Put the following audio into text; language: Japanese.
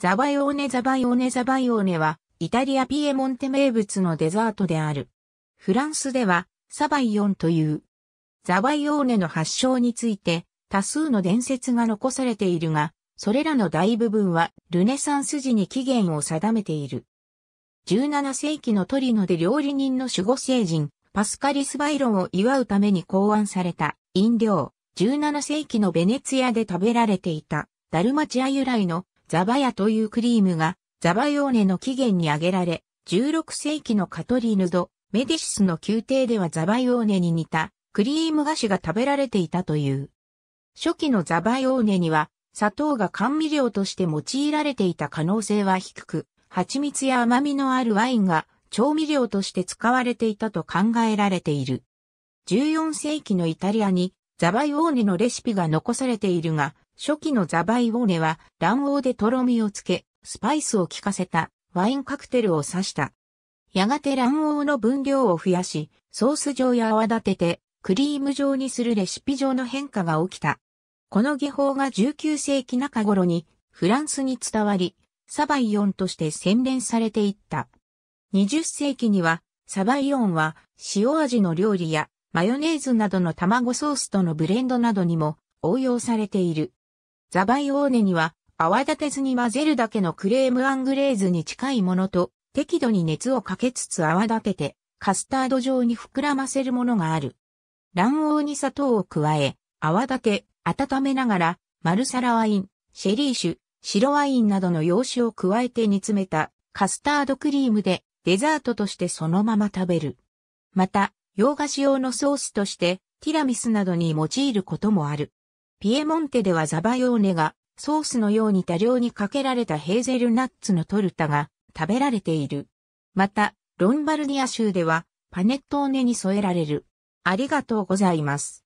ザバイオーネザバイオーネザバイオーネは、イタリアピエモンテ名物のデザートである。フランスでは、サバイオンという。ザバイオーネの発祥について、多数の伝説が残されているが、それらの大部分は、ルネサンス時に起源を定めている。17世紀のトリノで料理人の守護聖人、パスカリスバイロンを祝うために考案された飲料、17世紀のベネツィアで食べられていた、ダルマチア由来のザバヤというクリームがザバヨーネの起源に挙げられ、16世紀のカトリーヌド、メディシスの宮廷ではザバヨーネに似たクリーム菓子が食べられていたという。初期のザバヨーネには砂糖が甘味料として用いられていた可能性は低く、蜂蜜や甘みのあるワインが調味料として使われていたと考えられている。14世紀のイタリアにザバヨーネのレシピが残されているが、初期のザバイオーネは卵黄でとろみをつけ、スパイスを効かせたワインカクテルを刺した。やがて卵黄の分量を増やし、ソース状や泡立てて、クリーム状にするレシピ上の変化が起きた。この技法が19世紀中頃にフランスに伝わり、サバイオンとして洗練されていった。20世紀には、サバイオンは塩味の料理やマヨネーズなどの卵ソースとのブレンドなどにも応用されている。ザバイオーネには泡立てずに混ぜるだけのクレームアングレーズに近いものと適度に熱をかけつつ泡立ててカスタード状に膨らませるものがある。卵黄に砂糖を加え、泡立て、温めながら、マルサラワイン、シェリー酒、白ワインなどの洋酒を加えて煮詰めたカスタードクリームでデザートとしてそのまま食べる。また、洋菓子用のソースとしてティラミスなどに用いることもある。ピエモンテではザバヨーネがソースのように多量にかけられたヘーゼルナッツのトルタが食べられている。また、ロンバルディア州ではパネットーネに添えられる。ありがとうございます。